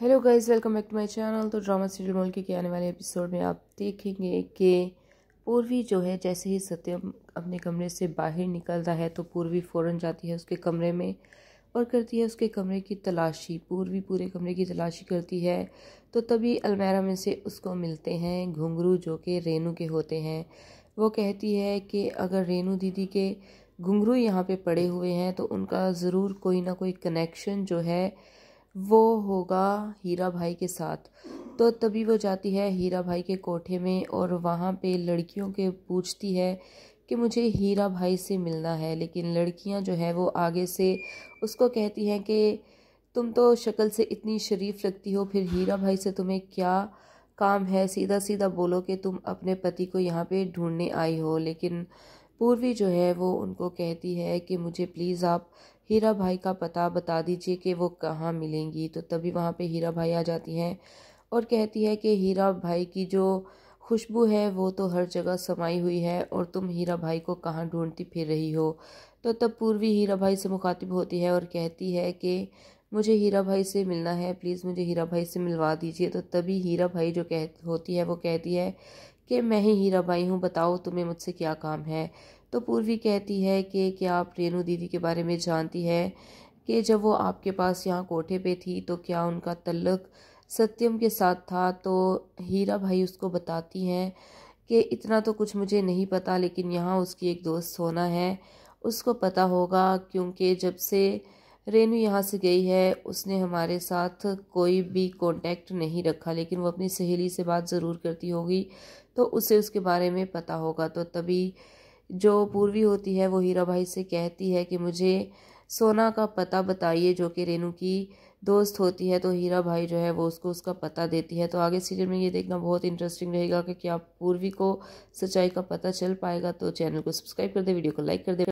hello guys welcome back to my channel तो drama serial मोल के आने वाले एपिसोड में आप देखेंगे कि पूर्वी जो है जैसे ही सत्यम अपने कमरे से बाहर निकलता है तो पूर्वी फ़ौरन जाती है उसके कमरे में और करती है उसके कमरे की तलाशी पूर्वी पूरे कमरे की तलाशी करती है तो तभी अलमेरा में से उसको मिलते हैं घुंघरू जो कि रेनू के होते हैं वो कहती है कि अगर रेनू दीदी के घुंघरू यहाँ पर पड़े हुए हैं तो उनका ज़रूर कोई ना कोई कनेक्शन जो है वो होगा हीरा भाई के साथ तो तभी वो जाती है हीरा भाई के कोठे में और वहाँ पे लड़कियों के पूछती है कि मुझे हीरा भाई से मिलना है लेकिन लड़कियाँ जो है वो आगे से उसको कहती हैं कि तुम तो शक्ल से इतनी शरीफ लगती हो फिर हीरा भाई से तुम्हें क्या काम है सीधा सीधा बोलो कि तुम अपने पति को यहाँ पे ढूंढने आई हो लेकिन पूर्वी जो है वो उनको कहती है कि मुझे प्लीज़ आप हीरा भाई का पता बता दीजिए कि वो कहाँ मिलेंगी तो तभी वहाँ पे हीरा भाई आ जाती हैं और कहती है कि हीरा भाई की जो खुशबू है वो तो हर जगह समाई हुई है और तुम हीरा भाई को कहाँ ढूंढती फिर रही हो तो तब पूर्वी हीरा भाई से मुखातिब होती है और कहती है कि मुझे हीरा भाई से मिलना है प्लीज़ मुझे हीरा भाई से मिलवा दीजिए तो तभी हीरा भाई जो कह होती है वो कहती है कि मैं ही बाई हूँ बताओ तुम्हें मुझसे क्या काम है तो पूर्वी कहती है कि क्या आप रेनू दीदी के बारे में जानती है कि जब वो आपके पास यहाँ कोठे पे थी तो क्या उनका तल्लक सत्यम के साथ था तो हीरा भाई उसको बताती हैं कि इतना तो कुछ मुझे नहीं पता लेकिन यहाँ उसकी एक दोस्त होना है उसको पता होगा क्योंकि जब से रेनू यहाँ से गई है उसने हमारे साथ कोई भी कांटेक्ट नहीं रखा लेकिन वो अपनी सहेली से बात ज़रूर करती होगी तो उसे उसके बारे में पता होगा तो तभी जो पूर्वी होती है वो हीरा भाई से कहती है कि मुझे सोना का पता बताइए जो कि रेनू की दोस्त होती है तो हीरा भाई जो है वो उसको उसका पता देती है तो आगे सीरियल में ये देखना बहुत इंटरेस्टिंग रहेगा कि क्या पूर्वी को सच्चाई का पता चल पाएगा तो चैनल को सब्सक्राइब कर दे वीडियो को लाइक कर दे